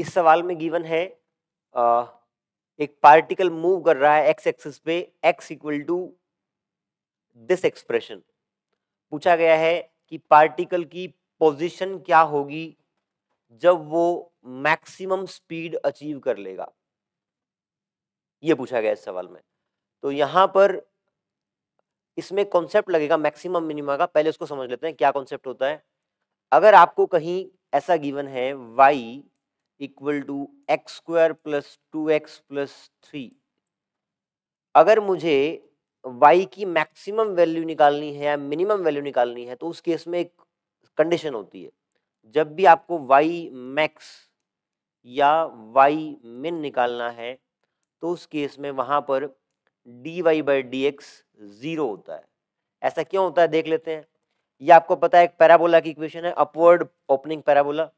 इस सवाल में गिवन है आ, एक पार्टिकल मूव कर रहा है एक्स एक्सिस पे X equal to this expression पूछा गया है कि पार्टिकल की पोजीशन क्या होगी जब वो मैक्सिमम स्पीड अचीव कर लेगा ये पूछा गया इस सवाल में तो यहां पर इसमें कॉन्सेप्ट लगेगा मैक्सिमम मिनिमा का पहले उसको समझ लेते हैं क्या कॉन्सेप्ट होता है अगर आपको कहीं ऐसा गिवन है Y equal to X square plus two X plus three अगर मुझे वाई की मैक्सिमम वैल्यू निकालनी है या मिनिमम वैल्यू निकालनी है तो उस केस में एक कंडीशन होती है जब भी आपको वाई मैक्स या वाई मिन निकालना है तो उस केस में वहाँ पर D Y by D X zero होता है ऐसा क्यों होता है देख लेते हैं ये आपको पता है एक पैराबोला की इक्वेशन है अपवर्ड ओपनिंग पैराबोला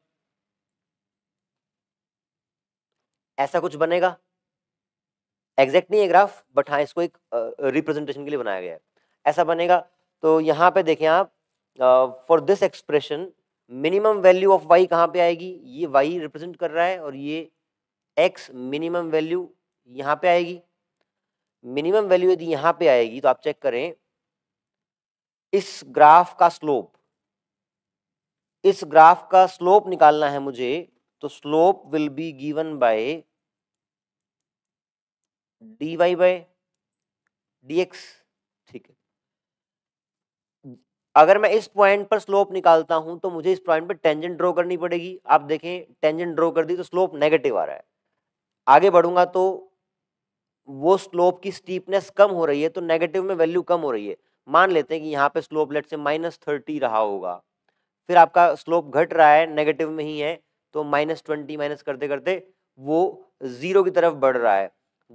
ऐसा कुछ बनेगा एग्जैक्ट नहीं है ग्राफ बट हाँ इसको एक रिप्रेजेंटेशन के लिए बनाया गया है ऐसा बनेगा तो यहाँ पे देखें आप for this expression minimum value of Y कहाँ पे आएगी ये वाई रिप्रेजेंट कर रहा है और ये एक्स मिनिमम वैल्यू यहाँ पे आएगी मिनिमम वैल्यू यदि यहाँ पे आएगी तो आप चेक करें इस ग्राफ का स्लोप इस ग्राफ का स्लोप निकालना है मुझे तो slope will be given by D Y by D X ठीक है अगर मैं इस पॉइंट पर स्लोप निकालता हूं तो मुझे इस पॉइंट पर टेंजेंट ड्रॉ करनी पड़ेगी आप देखें टेंजेंट ड्रॉ कर दी तो स्लोप नेगेटिव आ रहा है आगे बढ़ूंगा तो वो स्लोप की स्टीपनेस कम हो रही है तो नेगेटिव में वैल्यू कम हो रही है मान लेते हैं कि यहाँ पे स्लोप लेट से माइनस थर्टी रहा होगा फिर आपका स्लोप घट रहा है नेगेटिव में ही है तो माइनस ट्वेंटी माइनस करते करते वो ज़ीरो की तरफ बढ़ रहा है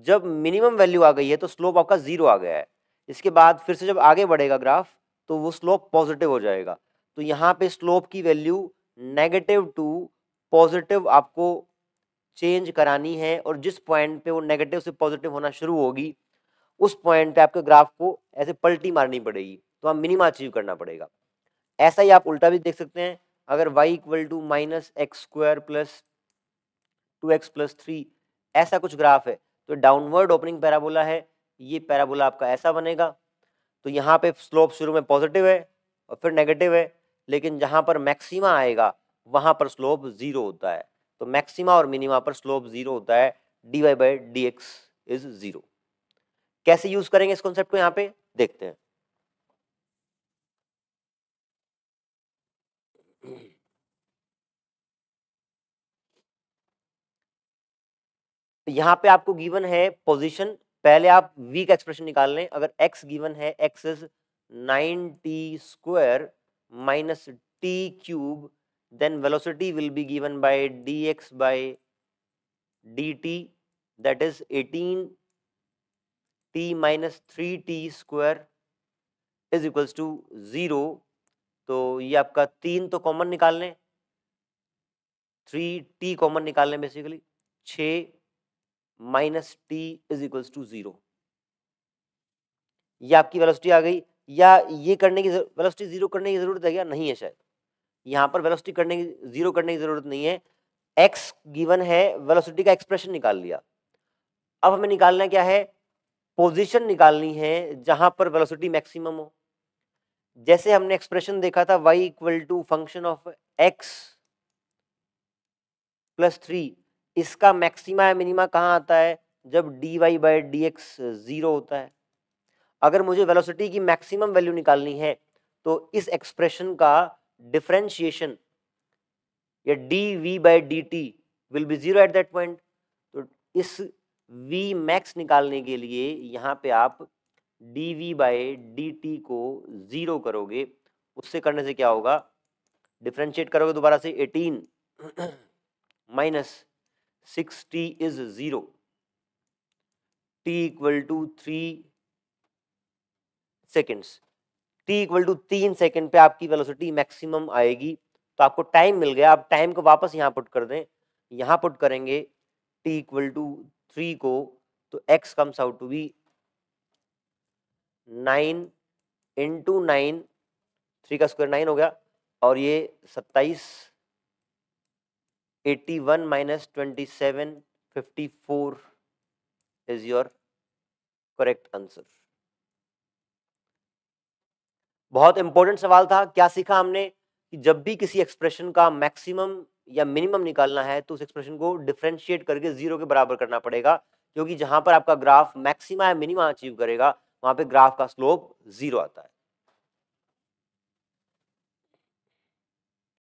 जब मिनिमम वैल्यू आ गई है तो स्लोप आपका ज़ीरो आ गया है इसके बाद फिर से जब आगे बढ़ेगा ग्राफ तो वो स्लोप पॉजिटिव हो जाएगा तो यहाँ पे स्लोप की वैल्यू नेगेटिव टू पॉजिटिव आपको चेंज करानी है और जिस पॉइंट पे वो नेगेटिव से पॉजिटिव होना शुरू होगी उस पॉइंट पे आपके ग्राफ को ऐसे पलटी मारनी पड़ेगी तो आप मिनिमम अचीव करना पड़ेगा ऐसा ही आप उल्टा भी देख सकते हैं अगर y equal to minus X square plus two X plus three ऐसा कुछ ग्राफ है तो डाउनवर्ड ओपनिंग पैराबोला है ये पैराबोला आपका ऐसा बनेगा तो यहाँ पे स्लोप शुरू में पॉजिटिव है और फिर नेगेटिव है लेकिन जहाँ पर मैक्सिमा आएगा वहाँ पर स्लोप ज़ीरो होता है तो मैक्सिमा और मिनिमा पर स्लोप ज़ीरो होता है D Y by D X is zero कैसे यूज़ करेंगे इस कॉन्सेप्ट को यहाँ पे देखते हैं तो यहाँ पे आपको गिवन है पोजीशन पहले आप वीक एक्सप्रेशन निकाल लें अगर एक्स गिवन है X is nine T square minus T cube then velocity will be given by D X dx D T that is eighteen T minus three T square is equals to zero तो ये आपका तीन तो common निकाल लें three T common निकाल लें basically छः minus T is equal to zero आपकी वेलोसिटी आ गई या ये करने की वेलोसिटी ज़ीरो करने की ज़रूरत है क्या नहीं है शायद यहां पर वेलोसिटी करने की ज़ीरो करने की ज़रूरत नहीं है एक्स गिवन है वेलोसिटी का एक्सप्रेशन निकाल लिया अब हमें निकालना क्या है पोजीशन निकालनी है जहां पर वेलोसिटी मैक्सिमम हो जैसे हमने एक्सप्रेशन देखा था Y equal to function of X plus three इसका मैक्सिमा या मिनिमा कहाँ आता है जब D Y by D X zero होता है अगर मुझे वेलोसिटी की मैक्सिमम वैल्यू निकालनी है तो इस एक्सप्रेशन का डिफ्रेंशिएशन या D V by D T will be zero at that point तो इस वी मैक्स निकालने के लिए यहाँ पे आप D V by D T को ज़ीरो करोगे उससे करने से क्या होगा डिफ्रेंशिएट करोगे दोबारा से eighteen minus six T is zero T equal to three seconds T equal to तीन सेकेंड पे आपकी वेलोसिटी मैक्सिमम आएगी तो आपको टाइम मिल गया आप टाइम को वापस यहाँ पुट कर दें यहाँ पुट करेंगे टी इक्वल टू थ्री को तो X comes out to be nine into nine three का स्क्वायर नाइन हो गया और ये सत्ताईस 81 one minus twenty seven fifty four is your correct answer बहुत इंपॉर्टेंट सवाल था क्या सीखा हमने कि जब भी किसी एक्सप्रेशन का मैक्सिमम या मिनिमम निकालना है तो उस एक्सप्रेशन को डिफ्रेंशिएट करके जीरो के बराबर करना पड़ेगा क्योंकि जहां पर आपका ग्राफ मैक्सिमा या मिनिमा अचीव करेगा वहां पे ग्राफ का स्लोप जीरो आता है